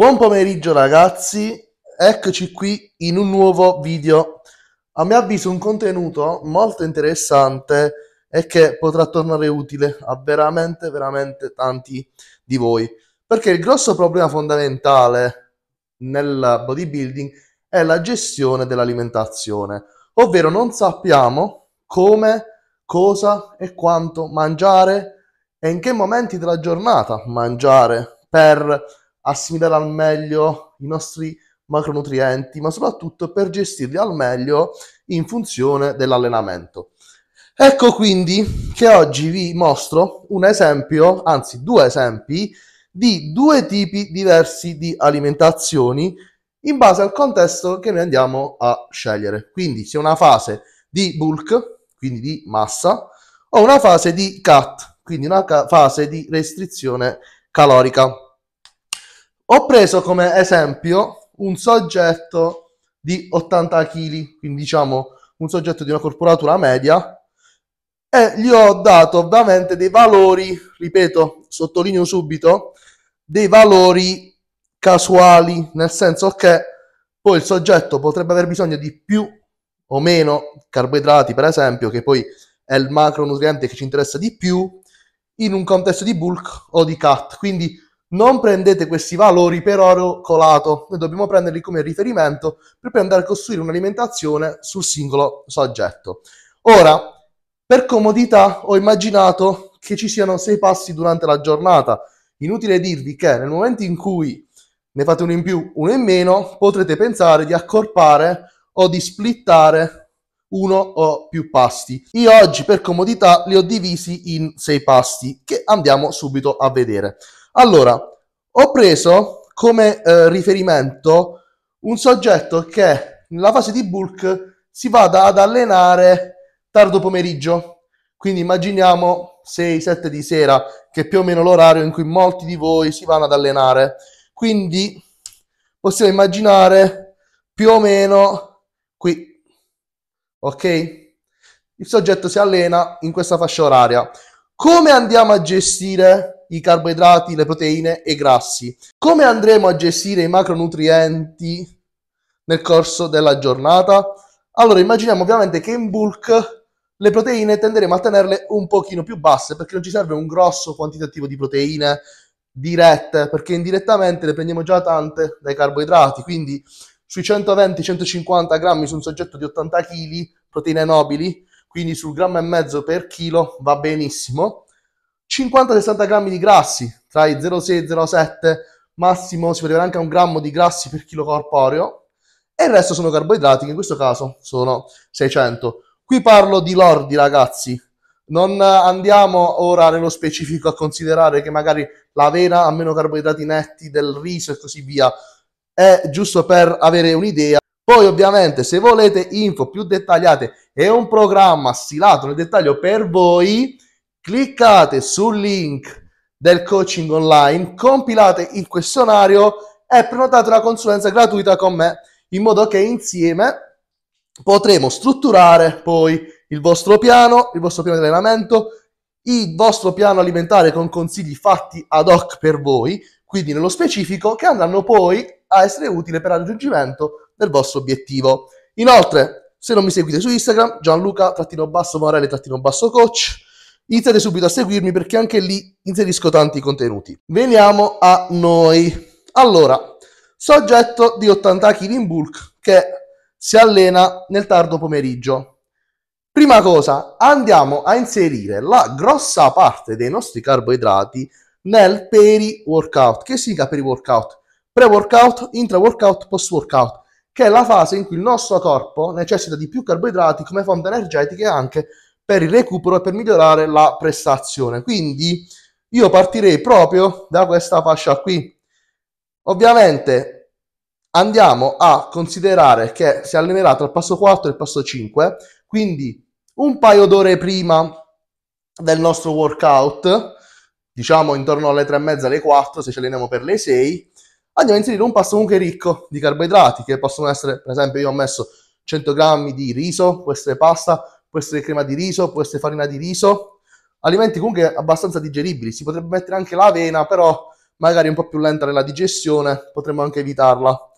Buon pomeriggio ragazzi, eccoci qui in un nuovo video. A mio avviso un contenuto molto interessante e che potrà tornare utile a veramente, veramente tanti di voi. Perché il grosso problema fondamentale nel bodybuilding è la gestione dell'alimentazione, ovvero non sappiamo come, cosa e quanto mangiare e in che momenti della giornata mangiare per assimilare al meglio i nostri macronutrienti, ma soprattutto per gestirli al meglio in funzione dell'allenamento. Ecco quindi che oggi vi mostro un esempio, anzi due esempi, di due tipi diversi di alimentazioni in base al contesto che noi andiamo a scegliere. Quindi se una fase di bulk, quindi di massa, o una fase di cut, quindi una fase di restrizione calorica. Ho preso come esempio un soggetto di 80 kg, quindi diciamo un soggetto di una corporatura media, e gli ho dato ovviamente dei valori, ripeto, sottolineo subito, dei valori casuali, nel senso che poi il soggetto potrebbe aver bisogno di più o meno carboidrati, per esempio, che poi è il macronutriente che ci interessa di più, in un contesto di bulk o di cut. Quindi non prendete questi valori per oro colato, noi dobbiamo prenderli come riferimento per poi andare a costruire un'alimentazione sul singolo soggetto. Ora, per comodità ho immaginato che ci siano sei passi durante la giornata. Inutile dirvi che nel momento in cui ne fate uno in più, uno in meno, potrete pensare di accorpare o di splittare uno o più pasti. Io oggi per comodità li ho divisi in sei pasti che andiamo subito a vedere. Allora, ho preso come eh, riferimento un soggetto che nella fase di bulk si vada ad allenare tardo pomeriggio, quindi immaginiamo 6-7 di sera, che è più o meno l'orario in cui molti di voi si vanno ad allenare. Quindi possiamo immaginare più o meno qui, ok? Il soggetto si allena in questa fascia oraria. Come andiamo a gestire i carboidrati, le proteine e i grassi. Come andremo a gestire i macronutrienti nel corso della giornata? Allora immaginiamo ovviamente che in bulk le proteine tenderemo a tenerle un pochino più basse perché non ci serve un grosso quantitativo di proteine dirette perché indirettamente le prendiamo già tante dai carboidrati, quindi sui 120-150 grammi su un soggetto di 80 kg proteine nobili, quindi sul grammo e mezzo per chilo va benissimo. 50-60 grammi di grassi, tra i 0,6 e 0,7, massimo si può prevede anche un grammo di grassi per chilo corporeo, e il resto sono carboidrati, che in questo caso sono 600. Qui parlo di lordi, ragazzi. Non andiamo ora nello specifico a considerare che magari l'avena ha meno carboidrati netti del riso e così via. È giusto per avere un'idea. Poi ovviamente se volete info più dettagliate e un programma stilato nel dettaglio per voi, cliccate sul link del coaching online, compilate il questionario e prenotate una consulenza gratuita con me, in modo che insieme potremo strutturare poi il vostro piano, il vostro piano di allenamento, il vostro piano alimentare con consigli fatti ad hoc per voi, quindi nello specifico, che andranno poi a essere utili per il raggiungimento del vostro obiettivo. Inoltre, se non mi seguite su Instagram, Gianluca-Morale-Coach, iniziate subito a seguirmi perché anche lì inserisco tanti contenuti. Veniamo a noi. Allora, soggetto di 80 kg in bulk che si allena nel tardo pomeriggio. Prima cosa, andiamo a inserire la grossa parte dei nostri carboidrati nel peri-workout. Che significa peri-workout? Pre-workout, intra-workout, post-workout, che è la fase in cui il nostro corpo necessita di più carboidrati come fonte energetica e anche per il recupero e per migliorare la prestazione. Quindi io partirei proprio da questa fascia qui. Ovviamente andiamo a considerare che si allenerà tra il passo 4 e il passo 5, quindi un paio d'ore prima del nostro workout, diciamo intorno alle 3 e mezza, alle 4, se ci alleniamo per le 6, andiamo a inserire un pasto comunque ricco di carboidrati, che possono essere, per esempio io ho messo 100 grammi di riso, queste pasta, può essere crema di riso, può essere farina di riso, alimenti comunque abbastanza digeribili, si potrebbe mettere anche l'avena, però magari un po' più lenta nella digestione, potremmo anche evitarla.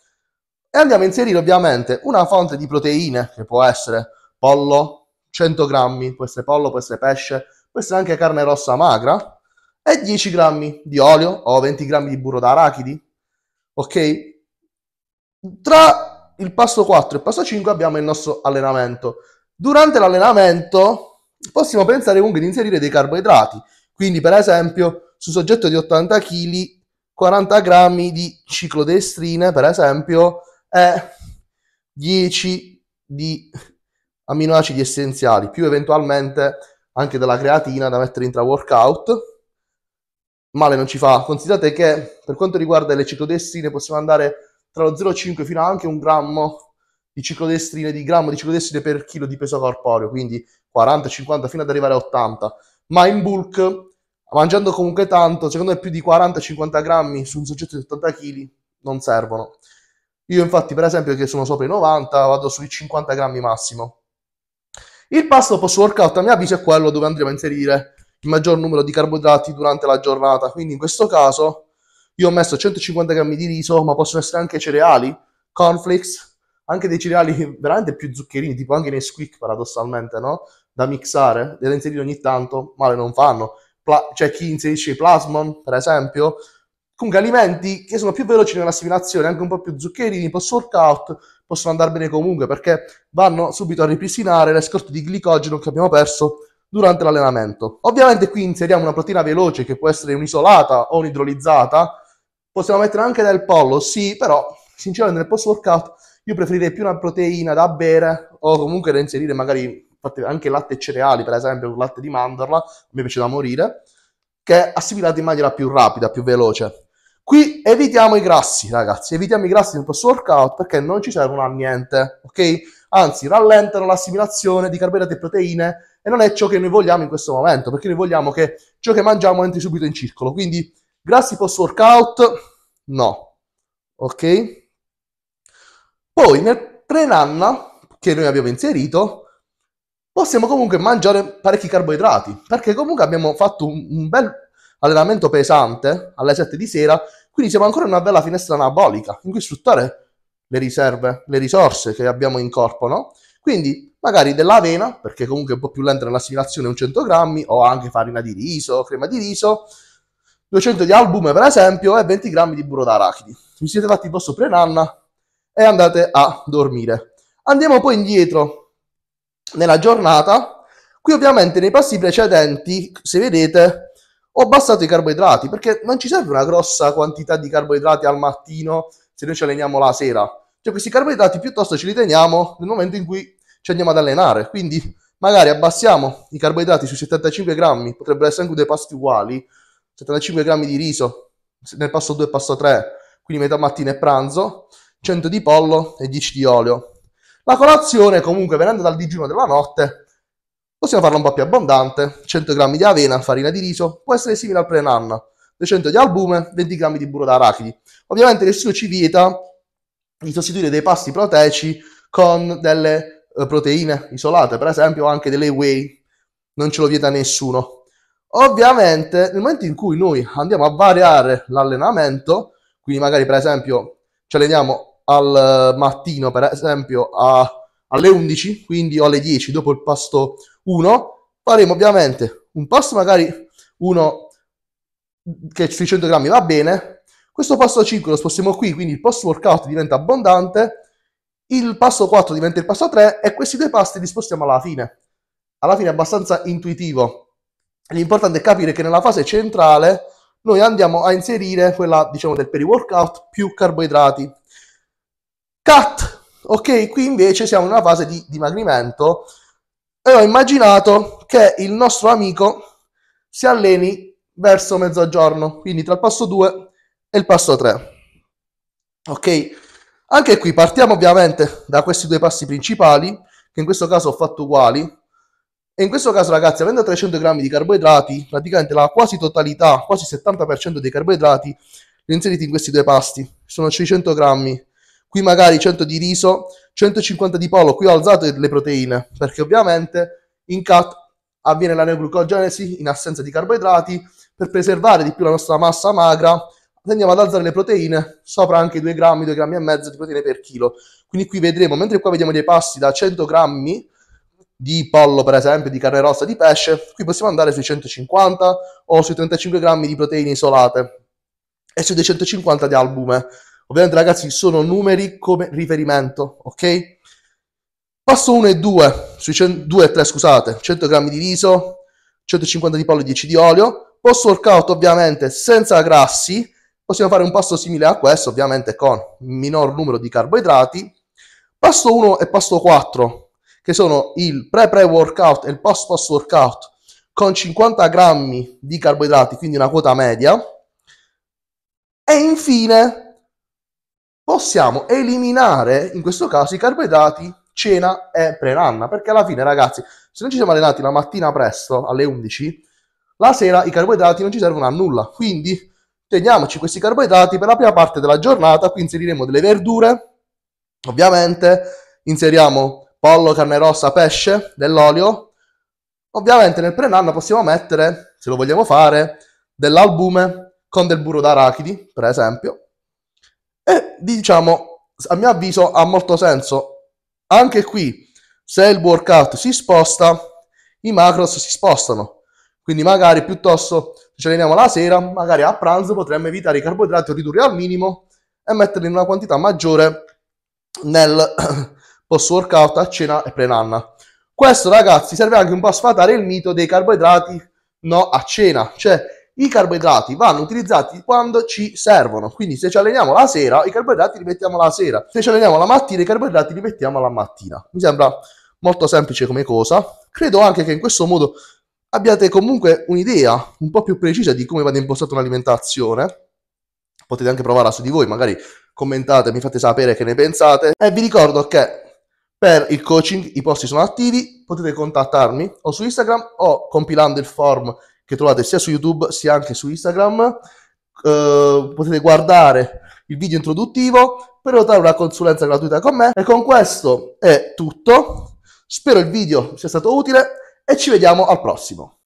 E andiamo a inserire ovviamente una fonte di proteine, che può essere pollo, 100 grammi, può essere pollo, può essere pesce, può essere anche carne rossa magra, e 10 grammi di olio o 20 grammi di burro d'arachidi, ok? Tra il passo 4 e il passo 5 abbiamo il nostro allenamento. Durante l'allenamento possiamo pensare comunque di inserire dei carboidrati, quindi per esempio su soggetto di 80 kg 40 grammi di ciclodestrine per esempio è 10 di aminoacidi essenziali più eventualmente anche della creatina da mettere in tra workout male non ci fa considerate che per quanto riguarda le ciclodestrine possiamo andare tra lo 0,5 fino a anche un grammo di ciclodestrine, di grammo di ciclodestrine per chilo di peso corporeo, quindi 40, 50 fino ad arrivare a 80, ma in bulk, mangiando comunque tanto, secondo me più di 40-50 grammi su un soggetto di 80 kg non servono. Io infatti per esempio che sono sopra i 90 vado sui 50 grammi massimo. Il pasto post workout a mio avviso è quello dove andremo a inserire il maggior numero di carboidrati durante la giornata, quindi in questo caso io ho messo 150 grammi di riso, ma possono essere anche cereali, cornflakes, anche dei cereali veramente più zuccherini, tipo anche nei squeak paradossalmente, no? Da mixare, li deve inserire ogni tanto, male non fanno. Pla- c'è cioè chi inserisce i plasmon, per esempio. Comunque alimenti che sono più veloci nell'assimilazione, anche un po' più zuccherini, post-workout, possono andare bene comunque perché vanno subito a ripristinare le scorte di glicogeno che abbiamo perso durante l'allenamento. Ovviamente qui inseriamo una proteina veloce che può essere un'isolata o un'idrolizzata, possiamo mettere anche del pollo, sì, però sinceramente nel post-workout io preferirei più una proteina da bere o comunque da inserire magari anche latte e cereali, per esempio, latte di mandorla, mi piace da morire, che è assimilato in maniera più rapida, più veloce. Qui evitiamo i grassi, ragazzi, evitiamo i grassi nel post workout perché non ci servono a niente, ok? Anzi, rallentano l'assimilazione di carboidrati e proteine e non è ciò che noi vogliamo in questo momento, perché noi vogliamo che ciò che mangiamo entri subito in circolo. Quindi grassi post workout no. Ok? Poi nel pre-nanna che noi abbiamo inserito, possiamo comunque mangiare parecchi carboidrati, perché comunque abbiamo fatto un, un bel allenamento pesante alle 7 di sera, quindi siamo ancora in una bella finestra anabolica in cui sfruttare le riserve, le risorse che abbiamo in corpo, no? Quindi magari dell'avena, perché comunque è un po' più lenta nell'assimilazione, un 100 grammi, o anche farina di riso, crema di riso, 200 di albume per esempio e 20 grammi di burro d'arachidi. Vi siete fatti il vostro pre-nanna, e andate a dormire. Andiamo poi indietro nella giornata. Qui ovviamente nei passi precedenti, se vedete, ho abbassato i carboidrati perché non ci serve una grossa quantità di carboidrati al mattino se noi ci alleniamo la sera. Cioè questi carboidrati piuttosto ce li teniamo nel momento in cui ci andiamo ad allenare. Quindi magari abbassiamo i carboidrati sui 75 grammi, potrebbero essere anche due pasti uguali, 75 grammi di riso nel passo 2 e passo 3, quindi metà mattina e pranzo, 100 di pollo e 10 di olio. La colazione, comunque, venendo dal digiuno della notte, possiamo farla un po' più abbondante. 100 g di avena, farina di riso, può essere simile al pre prenanna. 200 di albume, 20 g di burro d'arachidi. Ovviamente nessuno ci vieta di sostituire dei pasti proteici con delle eh, proteine isolate, per esempio anche delle whey. Non ce lo vieta nessuno. Ovviamente nel momento in cui noi andiamo a variare l'allenamento, quindi magari per esempio ci alleniamo al eh, mattino, per esempio a, alle 11, quindi o alle 10 dopo il pasto 1, faremo ovviamente un pasto magari uno che sui 100 grammi va bene, questo pasto 5 lo spostiamo qui, quindi il post workout diventa abbondante, il passo 4 diventa il pasto 3 e questi due pasti li spostiamo alla fine. Alla fine è abbastanza intuitivo. L'importante è capire che nella fase centrale noi andiamo a inserire quella diciamo del peri-workout più carboidrati Cut! Ok, qui invece siamo in una fase di dimagrimento e ho immaginato che il nostro amico si alleni verso mezzogiorno, quindi tra il passo 2 e il passo 3. Ok, anche qui partiamo ovviamente da questi due passi principali, che in questo caso ho fatto uguali, e in questo caso ragazzi, avendo 300 grammi di carboidrati, praticamente la quasi totalità, quasi 70% dei carboidrati, li ho inseriti in questi due pasti, sono 600 grammi qui magari 100 di riso, 150 di pollo, qui ho alzato le proteine, perché ovviamente in cut avviene la neoglucogenesi in assenza di carboidrati, per preservare di più la nostra massa magra andiamo ad alzare le proteine sopra anche 2 grammi, 2 grammi e mezzo di proteine per chilo. Quindi qui vedremo, mentre qua vediamo dei passi da 100 grammi di pollo per esempio, di carne rossa, di pesce, qui possiamo andare sui 150 o sui 35 grammi di proteine isolate e sui 250 di albume. Ovviamente ragazzi sono numeri come riferimento, ok? Passo 1 e 2, sui 2 e 3 scusate, 100 grammi di riso, 150 di pollo e 10 di olio, post workout ovviamente senza grassi, possiamo fare un passo simile a questo ovviamente con minor numero di carboidrati, passo 1 e passo 4 che sono il pre-pre workout e il post-post workout con 50 grammi di carboidrati, quindi una quota media, e infine possiamo eliminare in questo caso i carboidrati cena e prenanna, perché alla fine ragazzi, se non ci siamo allenati la mattina presto alle 11, la sera i carboidrati non ci servono a nulla, quindi teniamoci questi carboidrati per la prima parte della giornata, qui inseriremo delle verdure, ovviamente inseriamo pollo, carne rossa, pesce, dell'olio, ovviamente nel prenanna possiamo mettere, se lo vogliamo fare, dell'albume con del burro d'arachidi, per esempio, e diciamo, a mio avviso ha molto senso. Anche qui, se il workout si sposta, i macros si spostano. Quindi magari piuttosto ci alleniamo la sera, magari a pranzo potremmo evitare i carboidrati o ridurli al minimo e metterli in una quantità maggiore nel post workout a cena e prenanna. Questo ragazzi serve anche un po' a sfatare il mito dei carboidrati no a cena, cioè i carboidrati vanno utilizzati quando ci servono. Quindi se ci alleniamo la sera, i carboidrati li mettiamo la sera. Se ci alleniamo la mattina, i carboidrati li mettiamo la mattina. Mi sembra molto semplice come cosa. Credo anche che in questo modo abbiate comunque un'idea un po' più precisa di come vada impostata un'alimentazione. Potete anche provarla su di voi, magari commentate, mi fate sapere che ne pensate. E vi ricordo che per il coaching i posti sono attivi, potete contattarmi o su Instagram o compilando il form che trovate sia su YouTube sia anche su Instagram. Eh, potete guardare il video introduttivo per notare una consulenza gratuita con me. E con questo è tutto. Spero il video sia stato utile e ci vediamo al prossimo.